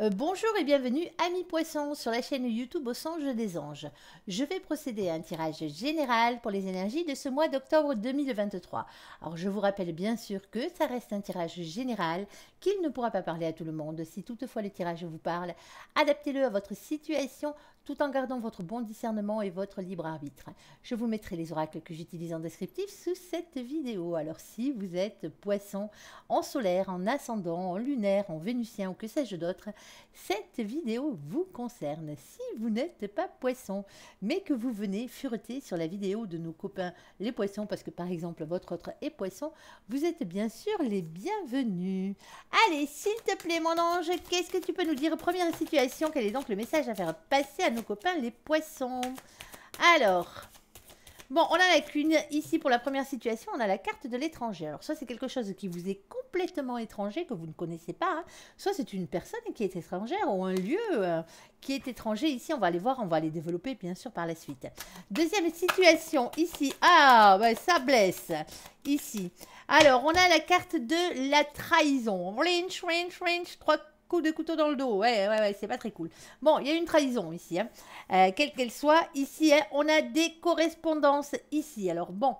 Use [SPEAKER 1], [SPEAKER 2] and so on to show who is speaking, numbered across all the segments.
[SPEAKER 1] Euh, bonjour et bienvenue amis poissons sur la chaîne YouTube au anges des Anges. Je vais procéder à un tirage général pour les énergies de ce mois d'octobre 2023. Alors je vous rappelle bien sûr que ça reste un tirage général, qu'il ne pourra pas parler à tout le monde. Si toutefois le tirage vous parle, adaptez-le à votre situation tout en gardant votre bon discernement et votre libre arbitre. Je vous mettrai les oracles que j'utilise en descriptif sous cette vidéo. Alors si vous êtes poisson en solaire, en ascendant, en lunaire, en vénusien ou que sais-je d'autre, cette vidéo vous concerne. Si vous n'êtes pas poisson, mais que vous venez fureter sur la vidéo de nos copains les poissons, parce que par exemple votre autre est poisson, vous êtes bien sûr les bienvenus. Allez, s'il te plaît mon ange, qu'est-ce que tu peux nous dire Première situation, quel est donc le message à faire passer à copains les poissons. Alors, bon, on a la cune ici pour la première situation, on a la carte de l'étranger. Alors soit c'est quelque chose qui vous est complètement étranger, que vous ne connaissez pas, hein. soit c'est une personne qui est étrangère ou un lieu euh, qui est étranger ici. On va aller voir, on va les développer bien sûr par la suite. Deuxième situation ici, ah, ben, ça blesse ici. Alors, on a la carte de la trahison. Rinch, rinch, rinch, trois coup de couteau dans le dos. Ouais, ouais, ouais, c'est pas très cool. Bon, il y a une trahison ici, hein. Euh, quelle qu'elle soit. Ici, hein, on a des correspondances ici. Alors bon,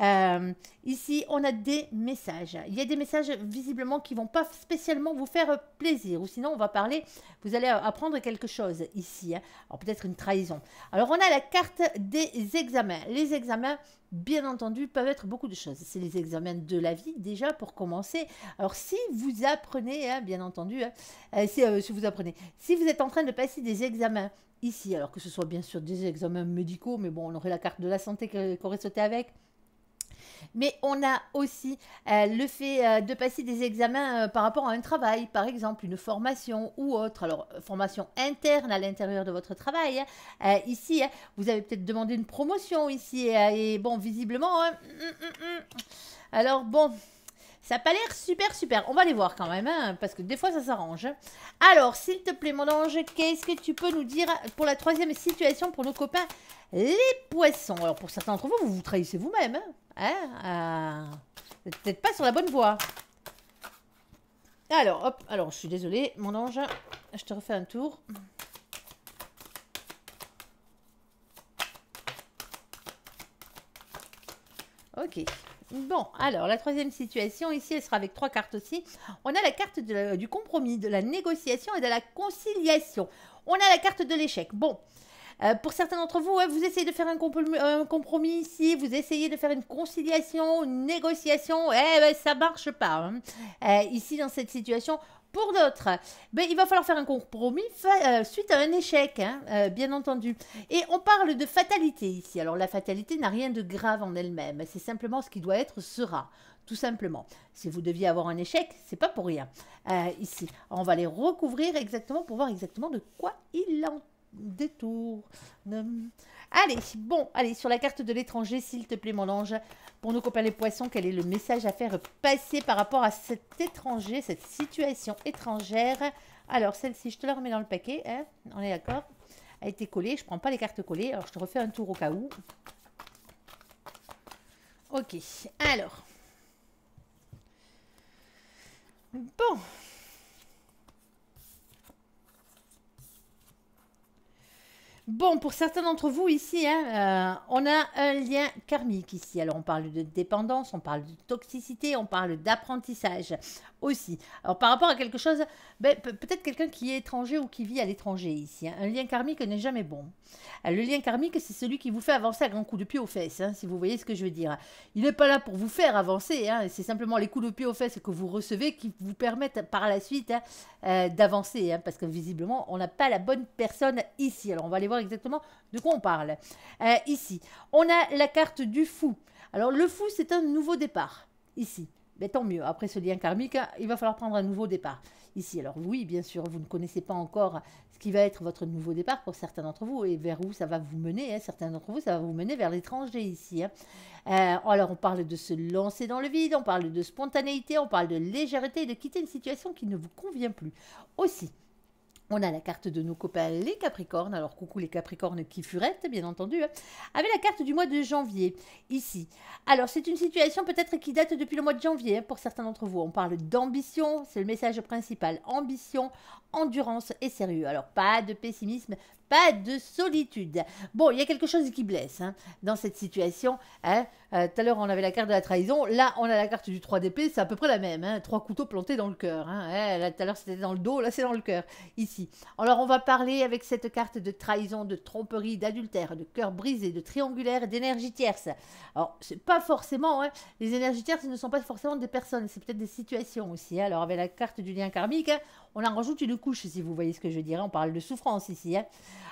[SPEAKER 1] euh, ici, on a des messages. Il y a des messages visiblement qui vont pas spécialement vous faire plaisir, ou sinon on va parler, vous allez apprendre quelque chose ici, hein. alors peut-être une trahison. Alors on a la carte des examens. Les examens, bien entendu, peuvent être beaucoup de choses. C'est les examens de la vie déjà pour commencer. Alors si vous apprenez, hein, bien entendu, hein, euh, euh, si, vous apprenez, si vous êtes en train de passer des examens ici, alors que ce soit bien sûr des examens médicaux, mais bon, on aurait la carte de la santé qui aurait sauté avec mais on a aussi euh, le fait euh, de passer des examens euh, par rapport à un travail, par exemple une formation ou autre. Alors, formation interne à l'intérieur de votre travail. Hein. ici, hein, vous avez peut-être demandé une promotion ici. et bon, visiblement... Hein, mm, mm, mm, Alors, bon... Ça n'a pas l'air super, super. On va les voir quand même, parce que des fois, ça s'arrange. Alors, s'il te plaît, mon ange, qu'est-ce que tu peux nous dire pour la troisième situation pour nos copains, les poissons Alors, pour certains d'entre vous, vous vous trahissez vous-même. Hein euh, peut-être pas sur la bonne voie. Alors, hop, alors je suis désolée, mon ange, je te refais un tour. Ok. Bon, alors la troisième situation, ici, elle sera avec trois cartes aussi. On a la carte du compromis, de la négociation et de la conciliation. On a la carte de l'échec. Bon, euh, pour certains d'entre vous, vous essayez de faire un, compromis, ici, vous essayez de faire une conciliation, une négociation, eh ben, ça marche pas. Hein. Euh, ici, dans cette situation, pour d'autres, ben, il va falloir faire un compromis euh, suite à un échec, hein, bien entendu. Et on parle de fatalité ici. Alors la fatalité n'a rien de grave en elle-même, c'est simplement ce qui doit être sera, tout simplement. Si vous deviez avoir un échec, c'est pas pour rien. ici, on va les recouvrir exactement pour voir exactement de quoi il en détour. Hum. Allez, bon, allez, sur la carte de l'étranger, s'il te plaît, mon ange, pour nos copains les poissons, quel est le message à faire passer par rapport à cet étranger, cette situation étrangère Alors, celle-ci, je te la remets dans le paquet, hein. on est d'accord A été collée, je prends pas les cartes collées, alors je te refais un tour au cas où. Ok, alors. Bon, Bon, pour certains d'entre vous ici, hein, euh, on a un lien karmique ici. Alors, on parle de dépendance, on parle de toxicité, on parle d'apprentissage aussi. Alors, par rapport à quelque chose, ben, peut-être quelqu'un qui est étranger ou qui vit à l'étranger ici. Hein. Un lien karmique n'est jamais bon. Euh, le lien karmique, c'est celui qui vous fait avancer à grands coups de pied aux fesses, hein, si vous voyez ce que je veux dire. Il n'est pas là pour vous faire avancer, c'est simplement les coups de pied aux fesses que vous recevez qui vous permettent par la suite euh, d'avancer, parce que visiblement, on n'a pas la bonne personne ici. Alors, on va aller exactement de quoi on parle. Euh, ici, on a la carte du fou. Alors le fou, c'est un nouveau départ, ici. Mais ben, tant mieux, après ce lien karmique, il va falloir prendre un nouveau départ. Ici, alors oui, bien sûr, vous ne connaissez pas encore ce qui va être votre nouveau départ pour certains d'entre vous et vers où ça va vous mener. Hein. Certains d'entre vous, ça va vous mener vers l'étranger ici. Hein. Euh, alors on parle de se lancer dans le vide, on parle de spontanéité, on parle de légèreté, de quitter une situation qui ne vous convient plus. Aussi, on a la carte de nos copains les Capricornes, alors coucou les Capricornes qui furettent, bien entendu, hein. avec la carte du mois de janvier, ici. Alors c'est une situation peut-être qui date depuis le mois de janvier, hein, pour certains d'entre vous. On parle d'ambition, c'est le message principal, ambition, endurance et sérieux. Alors pas de pessimisme, pas de solitude. Bon, il y a quelque chose qui blesse hein, dans cette situation. Hein. Euh, tout à l'heure, on avait la carte de la trahison. Là, on a la carte du 3 d'épée. C'est à peu près la même. Hein. Trois couteaux plantés dans le cœur. tout à l'heure, c'était dans le dos. Là, c'est dans le cœur. Ici. Alors, on va parler avec cette carte de trahison, de tromperie, d'adultère, de cœur brisé, de triangulaire d'énergie tierce. Alors, c'est pas forcément. Les énergies tierces ne sont pas forcément des personnes. C'est peut-être des situations aussi. Alors, avec la carte du lien karmique, on en rajoute une couche, si vous voyez ce que je dirais. On parle de souffrance ici. Hein.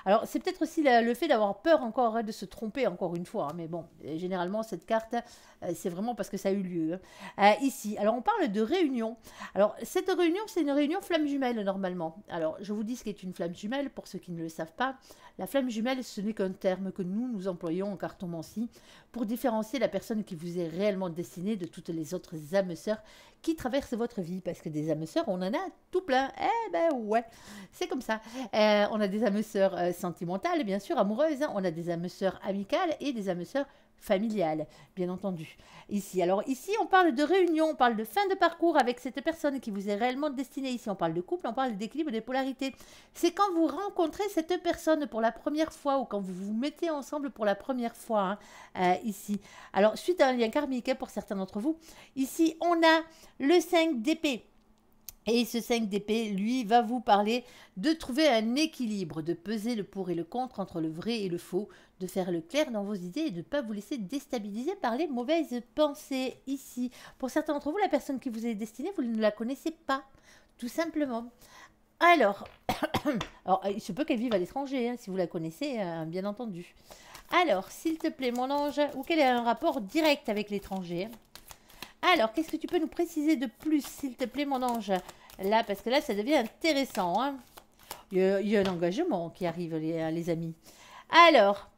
[SPEAKER 1] Alors, c'est peut-être aussi le fait d'avoir peur encore hein, de se tromper, encore une fois. Hein. mais bon, euh, généralement, cette carte, euh, c'est vraiment parce que ça a eu lieu. Euh, ici, alors on parle de réunion. Alors, cette réunion, c'est une réunion flamme jumelle, normalement. Alors, je vous dis ce qu'est une flamme jumelle, pour ceux qui ne le savent pas. La flamme jumelle, ce n'est qu'un terme que nous, nous employons en cartomancie pour différencier la personne qui vous est réellement destinée de toutes les autres âmes sœurs qui traverse votre vie. Parce que des amuseurs, on en a tout plein. Eh ben ouais, c'est comme ça. Euh, on a des amuseurs euh, sentimentales, bien sûr, amoureuses. Hein. On a des amuseurs amicales et des amuseurs familiale, bien entendu. Ici, alors ici, on parle de réunion, on parle de fin de parcours avec cette personne qui vous est réellement destinée. Ici, on parle de couple, on parle d'équilibre de polarités. C'est quand vous rencontrez cette personne pour la première fois ou quand vous vous mettez ensemble pour la première fois hein, euh, ici. Alors, suite à un lien karmique hein, pour certains d'entre vous, ici, on a le 5 d'épée. Et ce 5 d'épée, lui, va vous parler de trouver un équilibre, de peser le pour et le contre entre le vrai et le faux, de faire le clair dans vos idées et de ne pas vous laisser déstabiliser par les mauvaises pensées ici. Pour certains d'entre vous, la personne qui vous est destinée, vous ne la connaissez pas, tout simplement. Alors, il se peut qu'elle vive à l'étranger, hein, si vous la connaissez, hein, bien entendu. Alors, s'il te plaît, mon ange, ou quel est un rapport direct avec l'étranger Alors, qu'est-ce que tu peux nous préciser de plus, s'il te plaît, mon ange Là, parce que là, ça devient intéressant. Hein. il, y a, un engagement qui arrive, les amis. Alors,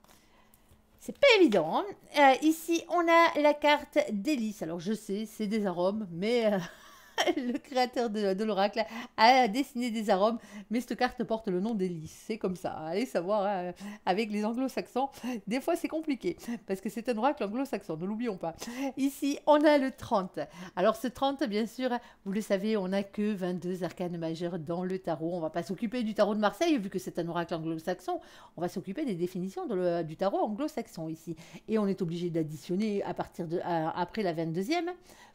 [SPEAKER 1] c'est pas évident. Hein. Euh, ici, on a la carte délice. Alors, je sais, c'est des arômes, mais euh, le créateur de, l'oracle a dessiné des arômes, mais cette carte porte le nom d'Hélice. C'est comme ça. Allez savoir, euh, avec les anglo-saxons, des fois c'est compliqué, parce que c'est un oracle anglo-saxon, ne l'oublions pas. Ici, on a le 30. Alors ce 30, bien sûr, vous le savez, on n'a que 22 arcanes majeures dans le tarot. On va pas s'occuper du tarot de Marseille, vu que c'est un oracle anglo-saxon. On va s'occuper des définitions du tarot anglo-saxon ici. Et on est obligé d'additionner à partir de après la 22e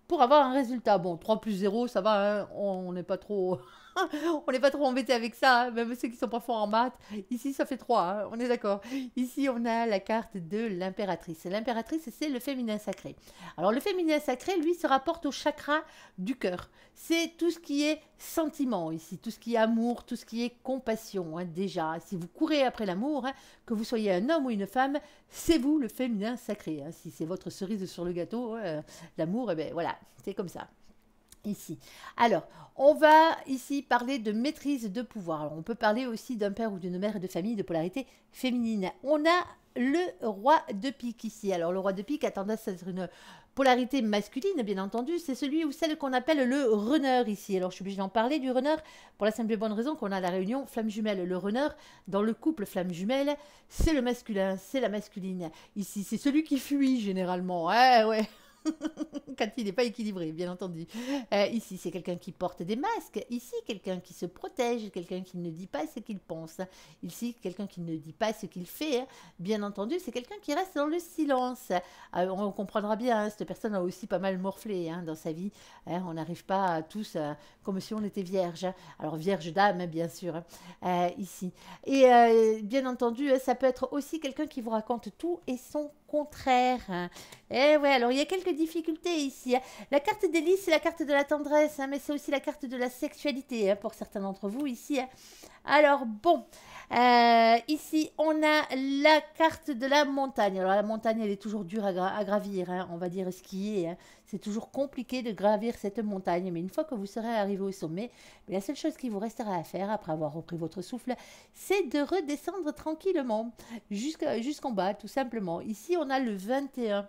[SPEAKER 1] pour avoir un résultat. Bon, 3 plus 0, ça va, hein, on n'est pas trop... on n'est pas trop embêté avec ça, hein. même ceux qui sont pas forts en maths. Ici, ça fait trois, hein. on est d'accord. Ici, on a la carte de l'impératrice. L'impératrice, c'est le féminin sacré. Alors, le féminin sacré, lui, se rapporte au chakra du cœur. C'est tout ce qui est sentiment ici, tout ce qui est amour, tout ce qui est compassion. Hein, déjà, si vous courez après l'amour, que vous soyez un homme ou une femme, c'est vous le féminin sacré. Si c'est votre cerise sur le gâteau, l'amour, eh ben, voilà, c'est comme ça ici. Alors, on va ici parler de maîtrise de pouvoir. on peut parler aussi d'un père ou d'une mère de famille de polarité féminine. On a le roi de pique ici. Alors, le roi de pique a tendance à être une polarité masculine, bien entendu. C'est celui ou celle qu'on appelle le runner ici. Alors, je suis obligée d'en parler du runner pour la simple et bonne raison qu'on a la réunion flamme jumelle. Le runner, dans le couple flamme jumelle, c'est le masculin, c'est la masculine. Ici, c'est celui qui fuit généralement. Eh ouais, ouais. quand il n'est pas équilibré, bien entendu. Euh, ici, c'est quelqu'un qui porte des masques. Ici, quelqu'un qui se protège, quelqu'un qui ne dit pas ce qu'il pense. Ici, quelqu'un qui ne dit pas ce qu'il fait. Hein. Bien entendu, c'est quelqu'un qui reste dans le silence. Euh, on comprendra bien, hein, cette personne a aussi pas mal morflé hein, dans sa vie. on n'arrive pas tous euh, comme si on était vierge. Alors, vierge d'âme, bien sûr, ici. Et bien entendu, ça peut être aussi quelqu'un qui vous raconte tout et son contraire. Eh ouais, alors il y a quelques difficultés ici. Hein. La carte des lits, c'est la carte de la tendresse, hein, mais c'est aussi la carte de la sexualité hein, pour certains d'entre vous ici. Alors bon, euh, ici, on a la carte de la montagne. Alors, la montagne, elle est toujours dure à, gravir, hein. on va dire skier. Hein. C'est toujours compliqué de gravir cette montagne. Mais une fois que vous serez arrivé au sommet, la seule chose qui vous restera à faire, après avoir repris votre souffle, c'est de redescendre tranquillement jusqu'en bas, tout simplement. Ici, on a le 21.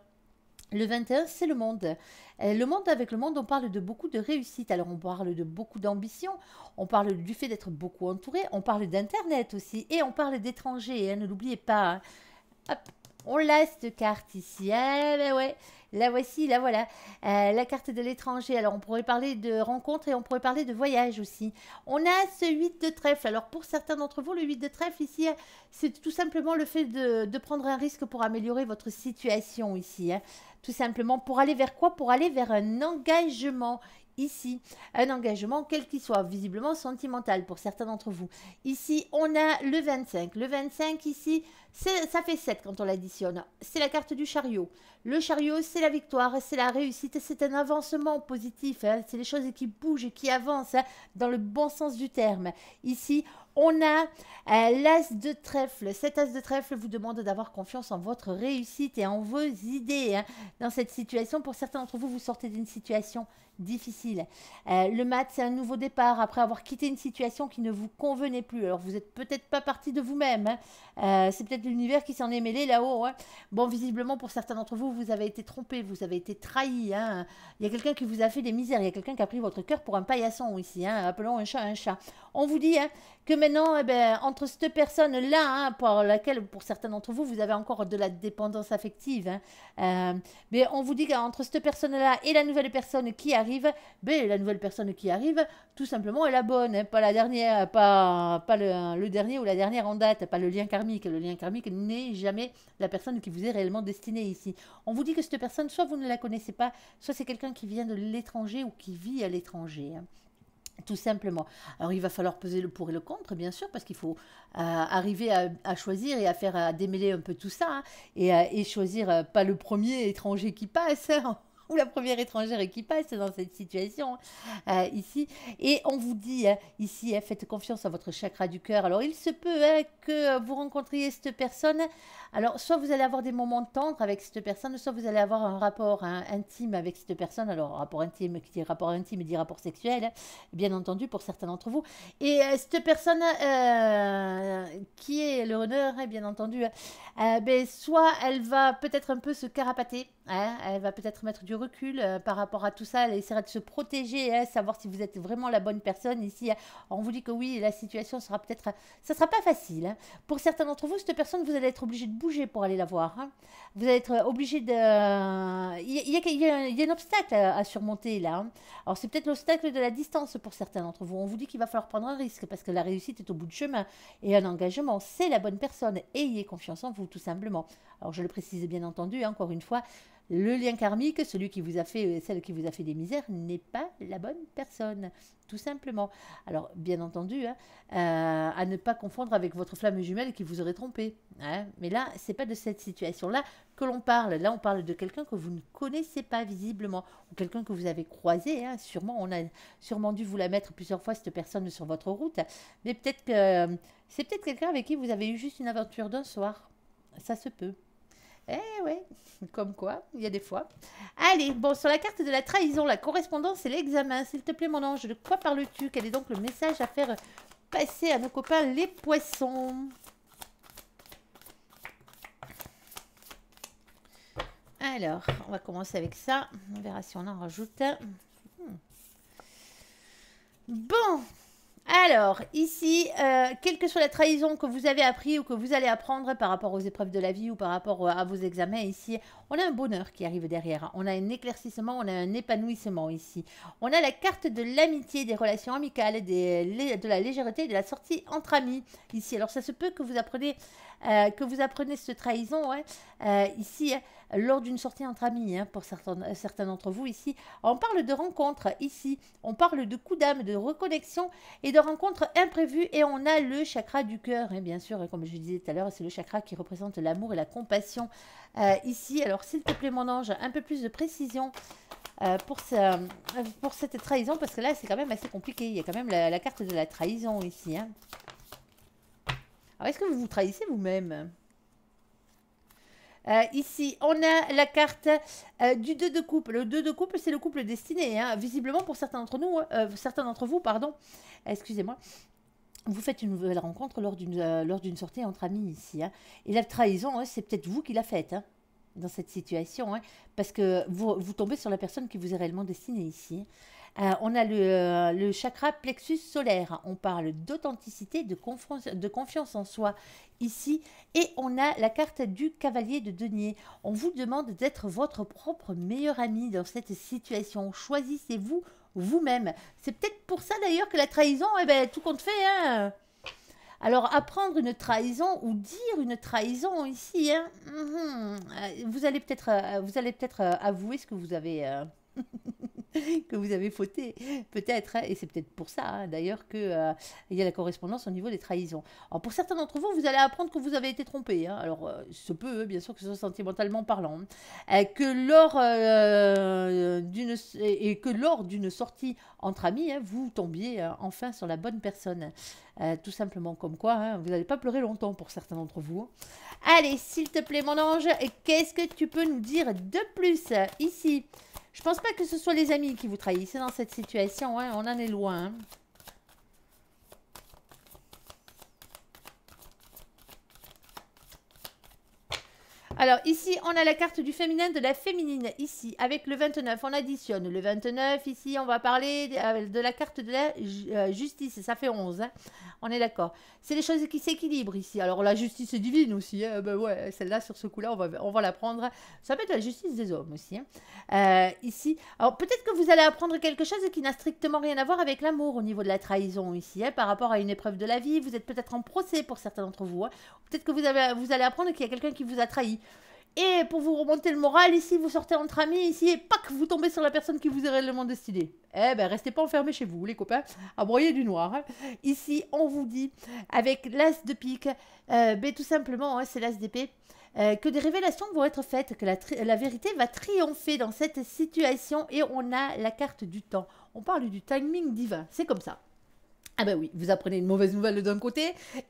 [SPEAKER 1] Le 21, c'est le monde. Euh, le monde avec le monde, on parle de beaucoup de réussite. Alors on parle de beaucoup d'ambition, on parle du fait d'être beaucoup entouré, on parle d'Internet aussi, et on parle d'étrangers, hein, ne l'oubliez pas. Hein. Hop, on l'a cette carte ici. Eh ben ouais, la voici, la voilà. Euh, la carte de l'étranger. Alors on pourrait parler de rencontre et on pourrait parler de voyage aussi. On a ce 8 de trèfle. Alors pour certains d'entre vous, le 8 de trèfle ici, c'est tout simplement le fait de, prendre un risque pour améliorer votre situation ici. Hein simplement. Pour aller vers quoi Pour aller vers un engagement ici un engagement quel qu'il soit, visiblement sentimental pour certains d'entre vous. Ici, on a le 25. Le 25 ici, ça fait 7 quand on l'additionne. C'est la carte du chariot. Le chariot, c'est la victoire, c'est la réussite, c'est un avancement positif. Hein. C'est les choses qui bougent, qui avancent hein, dans le bon sens du terme. Ici, on a euh, l'as de trèfle. Cet as de trèfle vous demande d'avoir confiance en votre réussite et en vos idées. Hein. Dans cette situation, pour certains d'entre vous, vous sortez d'une situation difficile. Euh, le mat, c'est un nouveau départ après avoir quitté une situation qui ne vous convenait plus. Alors, vous n'êtes peut-être pas parti de vous-même. Hein. Euh, c'est peut-être l'univers qui s'en est mêlé là-haut. Hein. Bon, visiblement, pour certains d'entre vous, vous avez été trompé, vous avez été trahi. Hein. Il y a quelqu'un qui vous a fait des misères. Il y a quelqu'un qui a pris votre cœur pour un paillasson ici. Hein. Appelons un chat un chat. On vous dit que maintenant, eh ben, entre cette personne-là, pour laquelle, pour certains d'entre vous, vous avez encore de la dépendance affective, euh, mais on vous dit qu'entre cette personne-là et la nouvelle personne qui a arrive, la nouvelle personne qui arrive, tout simplement, est la bonne, hein, pas la dernière, pas, pas le, dernier ou la dernière en date, pas le lien karmique. Le lien karmique n'est jamais la personne qui vous est réellement destinée ici. On vous dit que cette personne, soit vous ne la connaissez pas, soit c'est quelqu'un qui vient de l'étranger ou qui vit à l'étranger. Hein. tout simplement. Alors il va falloir peser le pour et le contre, bien sûr, parce qu'il faut euh, arriver à, choisir et à faire à démêler un peu tout ça, hein, et, choisir euh, pas le premier étranger qui passe, ou la première étrangère qui passe dans cette situation euh, ici. Et on vous dit hein, ici, hein, faites confiance à votre chakra du cœur. Alors il se peut hein, que vous rencontriez cette personne. Alors soit vous allez avoir des moments tendres avec cette personne, soit vous allez avoir un rapport intime avec cette personne. Alors rapport intime, qui dit rapport intime dit rapport sexuel, bien entendu pour certains d'entre vous. Et euh, cette personne euh, qui est le honneur, bien entendu, ben, soit elle va peut-être un peu se carapater, elle va peut-être mettre du recul euh, par rapport à tout ça. Elle essaiera de se protéger, hein, savoir si vous êtes vraiment la bonne personne. Ici, euh, on vous dit que oui, la situation sera peut-être... Euh, ça sera pas facile. Hein. Pour certains d'entre vous, cette personne, vous allez être obligé de bouger pour aller la voir. Hein. Vous allez être obligé de... Il y, a, un obstacle à, à surmonter là. Alors c'est peut-être l'obstacle de la distance pour certains d'entre vous. On vous dit qu'il va falloir prendre un risque parce que la réussite est au bout de chemin. Et un engagement, c'est la bonne personne. Ayez confiance en vous, tout simplement. Alors je le précise bien entendu, encore une fois, le lien karmique, celui qui vous a fait, euh, celle qui vous a fait des misères, n'est pas la bonne personne, tout simplement. Alors, bien entendu, hein, euh, à ne pas confondre avec votre flamme jumelle qui vous aurait trompé. Hein. Mais là, c'est pas de cette situation-là que l'on parle. Là, on parle de quelqu'un que vous ne connaissez pas visiblement, ou quelqu'un que vous avez croisé. Hein. sûrement, on a sûrement dû vous la mettre plusieurs fois cette personne sur votre route. Mais peut-être que c'est peut-être quelqu'un avec qui vous avez eu juste une aventure d'un soir. Ça se peut. Eh ouais, comme quoi, il y a des fois. Allez, bon, sur la carte de la trahison, la correspondance et l'examen. S'il te plaît, mon ange, de quoi parles-tu Quel est donc le message à faire passer à nos copains les poissons Alors, on va commencer avec ça. On verra si on en rajoute. Hmm. Bon, alors, ici, euh, quelle que soit la trahison que vous avez appris ou que vous allez apprendre par rapport aux épreuves de la vie ou par rapport euh, à vos examens, ici, on a un bonheur qui arrive derrière. On a un éclaircissement, on a un épanouissement ici. On a la carte de l'amitié, des relations amicales, de la légèreté, de la sortie entre amis ici. Alors, ça se peut que vous appreniez, euh, que vous cette trahison hein, ici hein, lors d'une sortie entre amis, hein, pour certains, certains d'entre vous ici. On parle de rencontres ici, on parle de coups d'âme, de reconnexion et de rencontre imprévue et on a le chakra du cœur. Et bien sûr, comme je disais tout à l'heure, c'est le chakra qui représente l'amour et la compassion euh, ici. Alors, s'il te plaît, mon ange, un peu plus de précision euh, euh, pour, cette trahison, parce que là, c'est quand même assez compliqué. Il y a quand même la, carte de la trahison ici. Hein. Alors, est-ce que vous vous trahissez vous-même euh, ici, on a la carte euh, du 2 de couple. Le 2 de couple, c'est le couple destiné. Hein, visiblement, pour certains d'entre nous, hein, euh, certains d'entre vous, pardon, excusez-moi, vous faites une nouvelle rencontre lors d'une sortie entre amis ici. Hein. Et la trahison, c'est peut-être vous qui la faites dans cette situation, parce que vous, vous tombez sur la personne qui vous est réellement destinée ici. Euh, on a euh, le, chakra plexus solaire. On parle d'authenticité, de, de, confiance en soi ici. Et on a la carte du cavalier de denier. On vous demande d'être votre propre meilleur ami dans cette situation. Choisissez-vous vous-même. C'est peut-être pour ça d'ailleurs que la trahison, eh ben, tout compte fait. Hein alors, apprendre une trahison ou dire une trahison ici, hein, mhm. euh, vous allez peut-être avouer ce que vous avez. que vous avez fauté, peut-être, hein. et c'est peut-être pour ça hein, d'ailleurs qu'il euh, il y a la correspondance au niveau des trahisons. pour certains d'entre vous, vous allez apprendre que vous avez été trompé. Hein. Alors, alors euh, se peut, bien sûr, que ce soit sentimentalement parlant, euh, que lors d'une et que lors d'une sortie entre amis, vous tombiez enfin sur la bonne personne. tout simplement comme quoi, vous n'allez pas pleurer longtemps pour certains d'entre vous. Allez, s'il te plaît, mon ange, qu'est-ce que tu peux nous dire de plus ici je pense pas que ce soit les amis qui vous trahissent hein, dans cette situation. Hein. On en est loin. Hein. Alors ici, on a la carte du féminin, de la féminine, ici, avec le 29. On additionne le 29, ici, on va parler euh, de la carte de la euh, justice, ça fait 11. Hein. On est d'accord. C'est les choses qui s'équilibrent ici. Alors la justice est divine aussi, hein. ah ben ouais, celle-là, sur ce coup-là, on va, on va la prendre. Ça peut être la justice des hommes aussi. Hein. Euh, ici, alors peut-être que vous allez apprendre quelque chose qui n'a strictement rien à voir avec l'amour au niveau de la trahison ici, par rapport à une épreuve de la vie. Vous êtes peut-être en procès pour certains d'entre vous. Peut-être que vous, avez, vous allez apprendre qu'il y a quelqu'un qui vous a trahi et pour vous remonter le moral, ici vous sortez entre amis, ici et pac, vous tombez sur la personne qui vous est réellement destinée. Eh ben, restez pas enfermés chez vous, les copains, à broyer du noir. Hein. Ici, on vous dit, avec l'as de pique, euh, ben, tout simplement, hein, c'est l'as d'épée, euh, que des révélations vont être faites, que la, vérité va triompher dans cette situation et on a la carte du temps. On parle du timing divin, c'est comme ça. Ah ben oui, vous apprenez une mauvaise nouvelle d'un côté,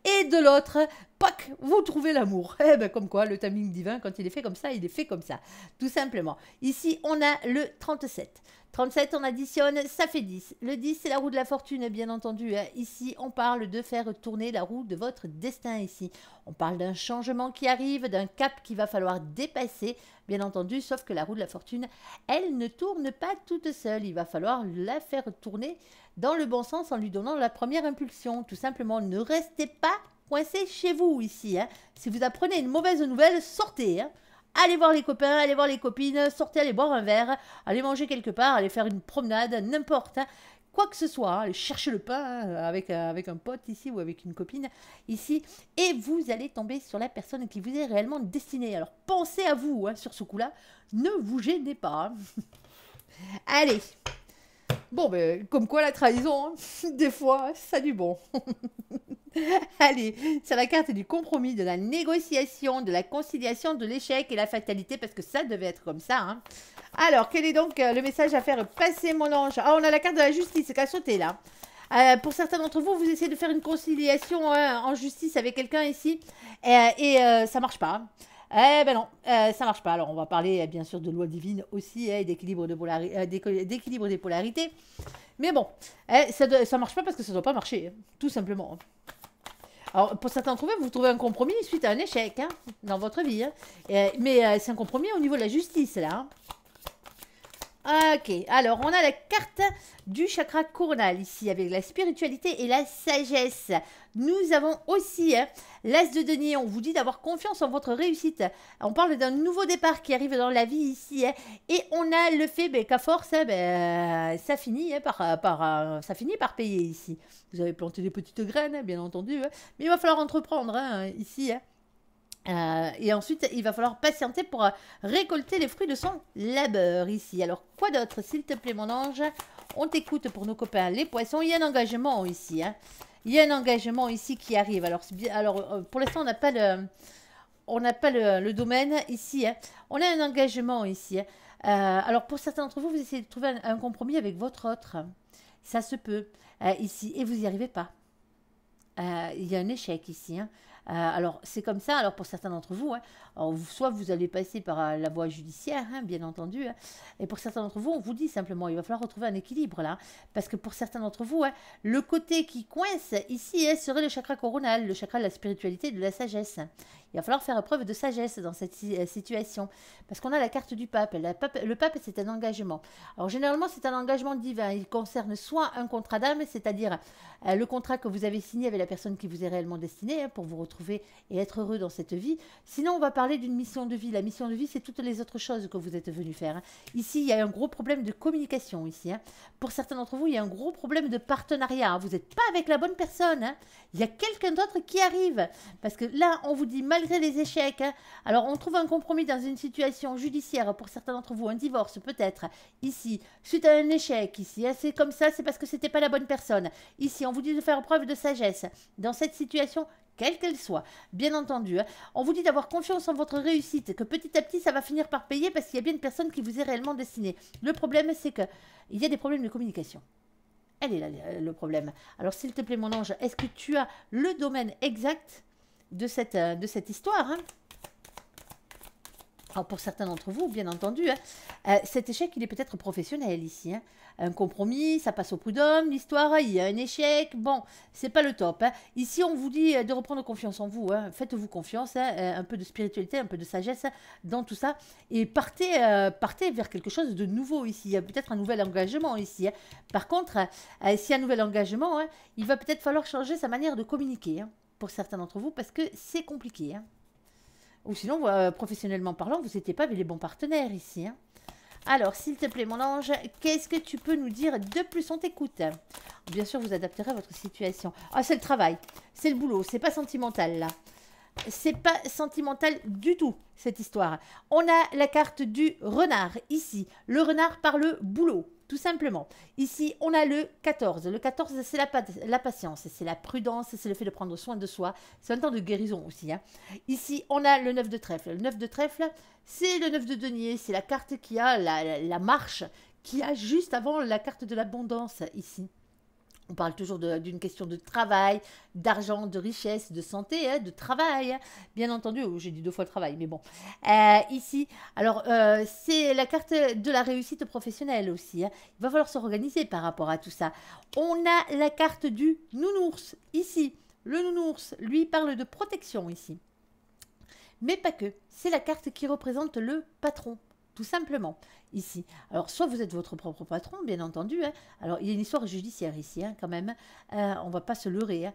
[SPEAKER 1] et de l'autre, pac, vous trouvez l'amour. Eh ben comme quoi, le timing divin, quand il est fait comme ça, il est fait comme ça, tout simplement. Ici, on a le 37. 37, on additionne, ça fait 10. Le 10, c'est la roue de la fortune, bien entendu. Hein. Ici, on parle de faire tourner la roue de votre destin ici. On parle d'un changement qui arrive, d'un cap qu'il va falloir dépasser, bien entendu, sauf que la roue de la fortune, elle ne tourne pas toute seule. Il va falloir la faire tourner dans le bon sens en lui donnant la première impulsion. Tout simplement, ne restez pas coincé chez vous ici. Hein. Si vous apprenez une mauvaise nouvelle, sortez. Hein. Allez voir les copains, allez voir les copines, sortez, allez boire un verre, allez manger quelque part, allez faire une promenade, n'importe. Hein. Quoi que ce soit, allez chercher le pain avec, euh, avec un pote ici ou avec une copine ici, et vous allez tomber sur la personne qui vous est réellement destinée. Alors pensez à vous sur ce coup-là, ne vous gênez pas. allez, Bon, ben, comme quoi la trahison, hein, des fois, ça du bon. Allez, c'est la carte du compromis, de la négociation, de la conciliation, de l'échec et la fatalité, parce que ça devait être comme ça. Hein. Alors, quel est donc euh, le message à faire passer, mon ange Ah, on a la carte de la justice c'est qu'à sauter, là. pour certains d'entre vous, vous essayez de faire une conciliation hein, en justice avec quelqu'un ici, et, ça ne euh, ça marche pas. Eh ben non, euh, ça marche pas. Alors on va parler euh, bien sûr de loi divine aussi et eh, d'équilibre de polarité, euh, d'équilibre des polarités. Mais bon, eh, ça, ne ça marche pas parce que ça ne doit pas marcher, hein, tout simplement. Alors pour certains trouver vous, trouvez un compromis suite à un échec hein, dans votre vie. Hein. mais c'est un compromis au niveau de la justice là. Ok, alors on a la carte du chakra coronal ici avec la spiritualité et la sagesse. Nous avons aussi hein, l'as de denier. On vous dit d'avoir confiance en votre réussite. On parle d'un nouveau départ qui arrive dans la vie ici. Hein, et on a le fait ben, qu'à force, hein, ben, ça, finit, par, euh, ça finit par payer ici. Vous avez planté des petites graines, bien entendu. Mais il va falloir entreprendre ici. Euh, et ensuite, il va falloir patienter pour euh, récolter les fruits de son labeur ici. Alors, quoi d'autre, s'il te plaît, mon ange On t'écoute pour nos copains les poissons. Il y a un engagement ici. Hein. Il y a un engagement ici qui arrive. Alors, alors euh, pour l'instant, on n'a pas le, on n'a pas le, domaine ici. Hein. On a un engagement ici. Hein. alors, pour certains d'entre vous, vous essayez de trouver un, un, compromis avec votre autre. Ça se peut ici. Et vous n'y arrivez pas. Il y a un échec ici. Euh, alors, c'est comme ça, alors pour certains d'entre vous, hein. soit vous allez passer par euh, la voie judiciaire, hein, bien entendu, hein. et pour certains d'entre vous, on vous dit simplement, il va falloir retrouver un équilibre là, parce que pour certains d'entre vous, le côté qui coince ici serait le chakra coronal, le chakra de la spiritualité de la sagesse. Il va falloir faire preuve de sagesse dans cette euh, situation. Parce qu'on a la carte du pape. le pape, c'est un engagement. Alors généralement, c'est un engagement divin. Il concerne soit un contrat d'âme, c'est-à-dire euh, le contrat que vous avez signé avec la personne qui vous est réellement destinée hein, pour vous retrouver et être heureux dans cette vie. Sinon, on va parler d'une mission de vie. La mission de vie, c'est toutes les autres choses que vous êtes venu faire. Hein. Ici, il y a un gros problème de communication. Ici, hein. Pour certains d'entre vous, il y a un gros problème de partenariat. Vous n'êtes pas avec la bonne personne. Il y a quelqu'un d'autre qui arrive. Parce que là, on vous dit malgré les échecs. Hein. Alors, on trouve un compromis dans une situation judiciaire, pour certains d'entre vous, un divorce peut-être. Ici, suite à un échec, ici, ah, c'est comme ça, c'est parce que c'était pas la bonne personne. Ici, on vous dit de faire preuve de sagesse. Dans cette situation, quelle qu'elle soit. Bien entendu, hein, on vous dit d'avoir confiance en votre réussite, que petit à petit ça va finir par payer parce qu'il y a bien une personne qui vous est réellement destinée. Le problème, c'est que il y a des problèmes de communication. Elle est là le problème. Alors s'il te plaît mon ange, est-ce que tu as le domaine exact de cette, euh, de cette histoire. Hein. pour certains d'entre vous, bien entendu, hein, euh, cet échec, il est peut-être professionnel ici. Hein. Un compromis, ça passe au prud'homme, l'histoire, il y a un échec. Bon, c'est pas le top. Ici, on vous dit euh, de reprendre confiance en vous. Faites-vous confiance, un peu de spiritualité, un peu de sagesse dans tout ça. Et partez, partez vers quelque chose de nouveau ici. Il y a peut-être un nouvel engagement ici. Par contre, si s'il y a un nouvel engagement, il va peut-être falloir changer sa manière de communiquer pour certains d'entre vous, parce que c'est compliqué. Hein. Ou sinon, euh, professionnellement parlant, vous n'étiez pas les bons partenaires ici. Hein. Alors, s'il te plaît, mon ange, qu'est-ce que tu peux nous dire de plus On t'écoute. Bien sûr, vous adapterez à votre situation. Ah, c'est le travail, c'est le boulot, c'est pas sentimental là. C'est pas sentimental du tout, cette histoire. On a la carte du renard ici. Le renard par le boulot tout simplement. Ici, on a le 14. Le 14, c'est la, patience, c'est la prudence, c'est le fait de prendre soin de soi. C'est un temps de guérison aussi. Hein. Ici, on a le 9 de trèfle. Le 9 de trèfle, c'est le 9 de denier, c'est la carte qui a la marche, qui a juste avant la carte de l'abondance ici. On parle toujours d'une question de travail, d'argent, de richesse, de santé, hein, de travail, hein. bien entendu. Oh, j'ai dit deux fois le travail, mais bon. Euh, ici, alors, euh, c'est la carte de la réussite professionnelle aussi. Hein. Il va falloir s'organiser par rapport à tout ça. On a la carte du nounours, ici. Le nounours, lui, parle de protection, ici. Mais pas que. C'est la carte qui représente le patron tout simplement, ici. Alors, soit vous êtes votre propre patron, bien entendu. Hein. Alors, il y a une histoire judiciaire ici, hein, quand même. Hein. Euh, on va pas se leurrer.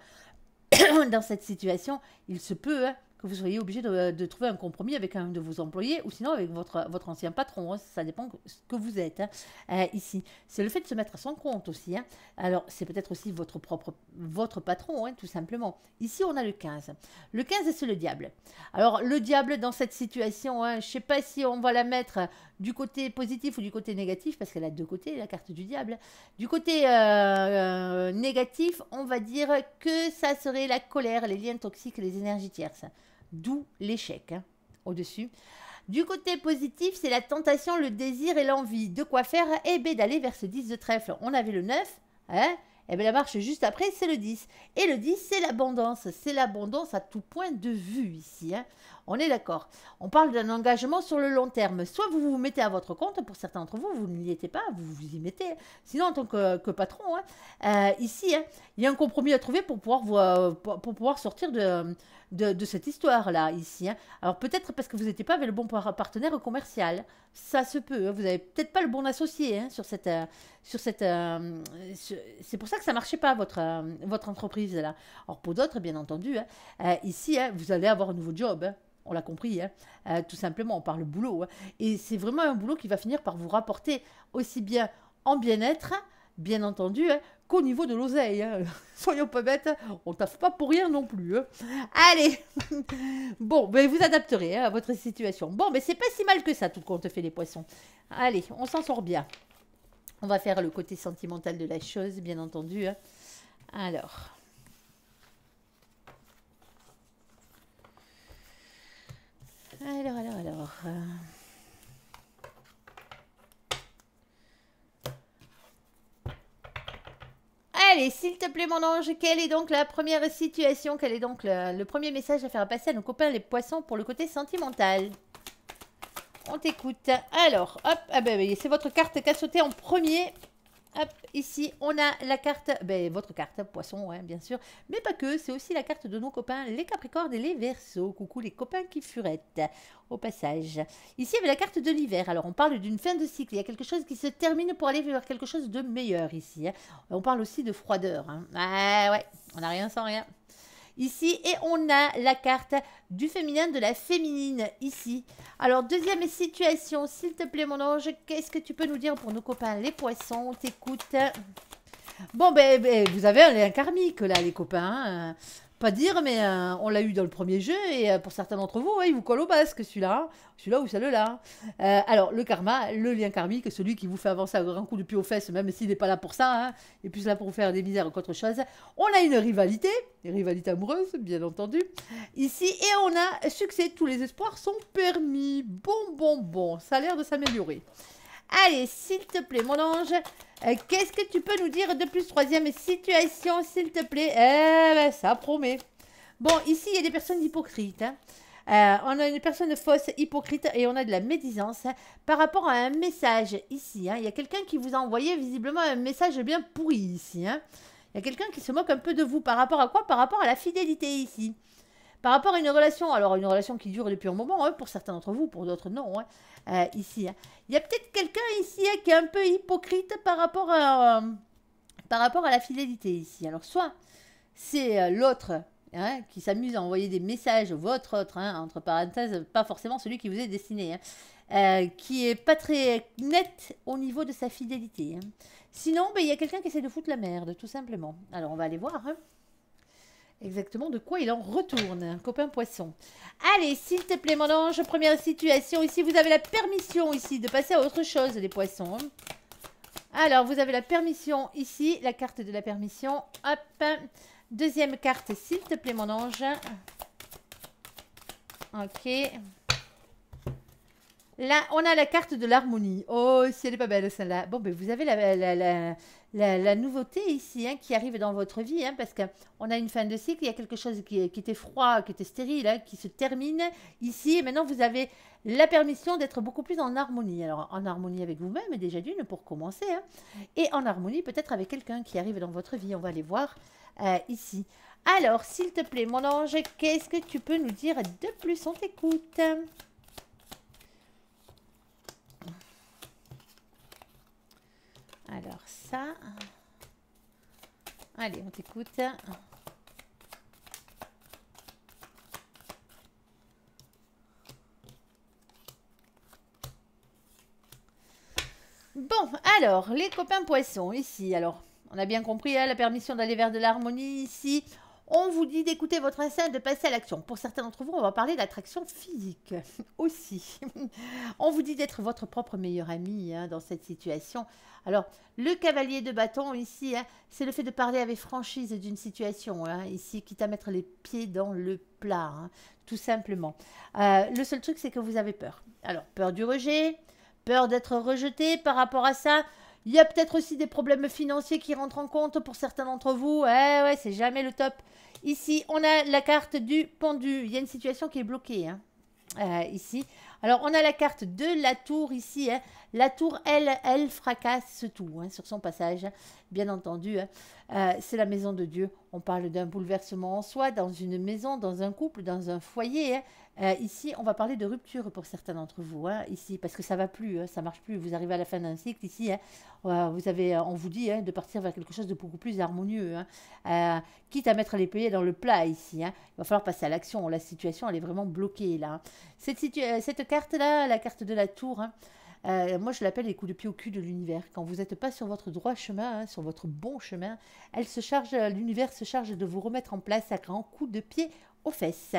[SPEAKER 1] Dans cette situation, il se peut que vous soyez obligé de, trouver un compromis avec un de vos employés ou sinon avec votre, votre ancien patron. Hein, ça dépend ce que vous êtes hein, euh, ici. C'est le fait de se mettre à son compte aussi. Hein. Alors, c'est peut-être aussi votre propre votre patron, tout simplement. Ici, on a le 15. Le 15, c'est le diable. Alors, le diable dans cette situation, je ne sais pas si on va la mettre du côté positif ou du côté négatif, parce qu'elle a deux côtés, la carte du diable. Du côté euh, euh, négatif, on va dire que ça serait la colère, les liens toxiques, les énergies tierces d'où l'échec hein, au-dessus. Du côté positif, c'est la tentation, le désir et l'envie. De quoi faire Eh bien, d'aller vers ce 10 de trèfle. On avait le 9, hein Eh bien, la marche juste après, c'est le 10. Et le 10, c'est l'abondance. C'est l'abondance à tout point de vue ici. Hein. on est d'accord. On parle d'un engagement sur le long terme. Soit vous vous mettez à votre compte, pour certains d'entre vous, vous n'y étiez pas, vous vous y mettez. Sinon, en tant que, patron, hein, euh, ici, il y a un compromis à trouver pour pouvoir, pour pouvoir sortir de de, cette histoire-là, ici. Hein. Alors peut-être parce que vous n'étiez pas avec le bon partenaire commercial. Ça se peut. Hein. Vous n'avez peut-être pas le bon associé hein, sur cette... Euh, euh, sur c'est pour ça que ça ne marchait pas, votre, euh, votre entreprise. là. alors pour d'autres, bien entendu, ici, vous allez avoir un nouveau job on l'a compris, tout simplement, on parle boulot. et c'est vraiment un boulot qui va finir par vous rapporter aussi bien en bien-être, bien entendu, niveau de l'oseille. Hein. Soyons pas bêtes, on taffe pas pour rien non plus. Hein. Allez Bon, mais ben, vous adapterez hein, à votre situation. Bon, mais c'est pas si mal que ça, tout compte fait les poissons. Allez, on s'en sort bien. On va faire le côté sentimental de la chose, bien entendu. Alors... Alors, alors, alors... Euh. Allez, s'il te plaît, mon ange, quelle est donc la première situation Quel est donc le, premier message à faire passer à nos copains les poissons pour le côté sentimental On t'écoute. Alors, hop, ah ben, c'est votre carte qui a sauté en premier. Hop, ici, on a la carte, ben, votre carte, poisson, hein, bien sûr, mais pas que, c'est aussi la carte de nos copains, les Capricornes et les Verseaux. Coucou les copains qui furettent, au passage. Ici, il y avait la carte de l'hiver. Alors, on parle d'une fin de cycle. Il y a quelque chose qui se termine pour aller voir quelque chose de meilleur ici. Hein. On parle aussi de froideur. Hein. Ah ouais, on n'a rien sans rien ici. Et on a la carte du féminin, de la féminine ici. Alors, deuxième situation, s'il te plaît, mon ange. Qu'est-ce que tu peux nous dire pour nos copains les poissons On t'écoute. Bon, ben, ben, vous avez un lien karmique, là, les copains. Hein dire, mais euh, on l'a eu dans le premier jeu, et euh, pour certains d'entre vous, ouais, il vous colle au basque, celui-là, celui-là ou celui-là. Euh, alors, le karma, le lien karmique, celui qui vous fait avancer un grand coup de pied aux fesses, même s'il n'est pas là pour ça, et hein, plus là pour faire des misères qu'autre chose. On a une rivalité, une rivalité amoureuse, bien entendu, ici, et on a succès, tous les espoirs sont permis. Bon, bon, bon, ça a l'air de s'améliorer. Allez, s'il te plaît, mon ange, euh, qu'est-ce que tu peux nous dire de plus Troisième situation, s'il te plaît. Eh ben, ça promet. Bon, ici, il y a des personnes hypocrites. Hein. Euh, on a une personne fausse, hypocrite, et on a de la médisance par rapport à un message ici. Hein, il y a quelqu'un qui vous a envoyé visiblement un message bien pourri ici. Hein. Il y a quelqu'un qui se moque un peu de vous. Par rapport à quoi Par rapport à la fidélité ici. Par rapport à une relation, alors une relation qui dure depuis un moment, hein, pour certains d'entre vous, pour d'autres non, hein, euh, ici. Hein. Il y a peut-être quelqu'un ici qui est un peu hypocrite par rapport à, euh, par rapport à la fidélité ici. Alors soit c'est euh, l'autre qui s'amuse à envoyer des messages, votre autre, entre parenthèses, pas forcément celui qui vous est destiné, qui est pas très net au niveau de sa fidélité. Sinon, ben, il y a quelqu'un qui essaie de foutre la merde, tout simplement. Alors, on va aller voir exactement de quoi il en retourne, copain poisson. Allez, s'il te plaît, mon ange, première situation ici. Vous avez la permission ici de passer à autre chose, les poissons. Alors, vous avez la permission ici, la carte de la permission. Hop, deuxième carte, s'il te plaît, mon ange. Ok. Là, on a la carte de l'harmonie. Oh, si elle est pas belle, celle-là. Bon, mais ben, vous avez la, la, la, nouveauté ici hein, qui arrive dans votre vie, hein, parce qu'on a une fin de cycle, il y a quelque chose qui, était froid, qui était stérile, hein, qui se termine ici. Et maintenant, vous avez la permission d'être beaucoup plus en harmonie. Alors, en harmonie avec vous-même, déjà d'une, pour commencer, hein, et en harmonie peut-être avec quelqu'un qui arrive dans votre vie. On va aller voir euh, ici. Alors, s'il te plaît, mon ange, qu'est-ce que tu peux nous dire de plus On t'écoute. Alors ça. Allez, on t'écoute. Bon, alors, les copains poissons, ici, alors, on a bien compris hein, la permission d'aller vers de l'harmonie ici. On vous dit d'écouter votre instinct, de passer à l'action. Pour certains d'entre vous, on va parler d'attraction physique aussi. on vous dit d'être votre propre meilleur ami hein, dans cette situation. Alors, le cavalier de bâton ici, hein, c'est le fait de parler avec franchise d'une situation, hein, ici, quitte à mettre les pieds dans le plat, tout simplement. Euh, le seul truc, c'est que vous avez peur. Alors, peur du rejet, peur d'être rejeté par rapport à ça. Il y a peut-être aussi des problèmes financiers qui rentrent en compte pour certains d'entre vous. Eh ouais, c'est jamais le top. Ici, on a la carte du pendu. Il y a une situation qui est bloquée hein. euh, ici. Alors, on a la carte de la tour ici. Hein. La tour, elle, elle fracasse tout hein, sur son passage, bien entendu. Euh, c'est la maison de Dieu. On parle d'un bouleversement en soi, dans une maison, dans un couple, dans un foyer. Euh, ici, on va parler de rupture pour certains d'entre vous, hein, ici, parce que ça va plus, hein, ça marche plus. Vous arrivez à la fin d'un cycle ici, hein, euh, vous avez, euh, on vous dit hein, de partir vers quelque chose de beaucoup plus harmonieux, quitte à mettre les pieds dans le plat ici. il va falloir passer à l'action. La situation, elle est vraiment bloquée là. Cette, cette carte là, la carte de la tour. moi, je l'appelle les coups de pied au cul de l'univers. Quand vous n'êtes pas sur votre droit chemin, sur votre bon chemin, elle se charge, l'univers se charge de vous remettre en place à grands coups de pied aux fesses,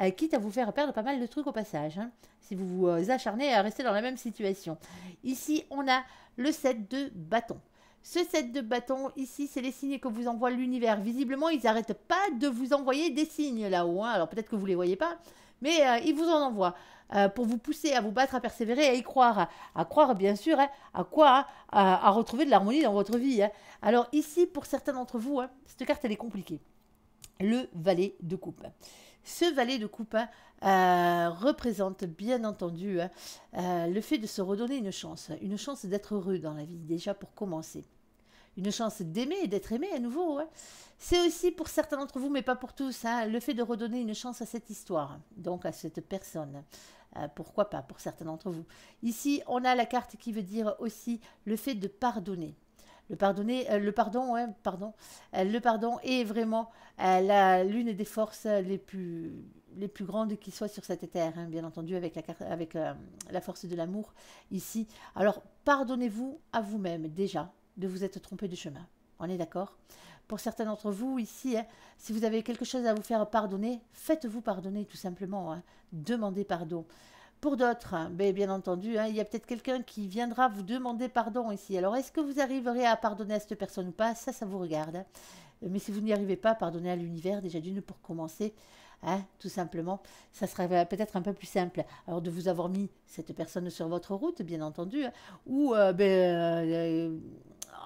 [SPEAKER 1] euh, quitte à vous faire perdre pas mal de trucs au passage, hein, si vous vous euh, acharnez à rester dans la même situation. Ici, on a le set de bâtons. Ce set de bâtons, ici, c'est les signes que vous envoie l'univers. Visiblement, ils n'arrêtent pas de vous envoyer des signes là-haut. Hein. Alors peut-être que vous ne les voyez pas, mais euh, ils vous en envoient. pour vous pousser à vous battre, à persévérer, à y croire, à, croire bien sûr, hein, à quoi à, retrouver de l'harmonie dans votre vie. Alors ici, pour certains d'entre vous, cette carte elle est compliquée le valet de coupe. Ce valet de coupe hein, euh, représente bien entendu hein, euh, le fait de se redonner une chance, une chance d'être heureux dans la vie déjà pour commencer une chance d'aimer et d'être aimé à nouveau. Hein. C'est aussi pour certains d'entre vous, mais pas pour tous, le fait de redonner une chance à cette histoire, donc à cette personne. Euh, pourquoi pas pour certains d'entre vous. Ici, on a la carte qui veut dire aussi le fait de pardonner. Le, pardonner, euh, le pardon, pardon, euh, le pardon est vraiment euh, l'une des forces les plus, les plus grandes qui soient sur cette terre, hein, bien entendu, avec la, avec, la force de l'amour ici. Alors, pardonnez-vous à vous-même déjà de vous être trompé de chemin. On est d'accord Pour certains d'entre vous ici, hein, si vous avez quelque chose à vous faire pardonner, faites-vous pardonner tout simplement. Hein. demandez pardon. Pour d'autres, ben, bien entendu, hein, il y a peut-être quelqu'un qui viendra vous demander pardon ici. Alors, est-ce que vous arriverez à pardonner à cette personne ou pas Ça, ça vous regarde. Hein. Mais si vous n'y arrivez pas, pardonner à l'univers déjà d'une pour commencer. Hein, tout simplement, ça serait euh, peut-être un peu plus simple. Alors de vous avoir mis cette personne sur votre route, bien entendu, ou euh, ben, euh,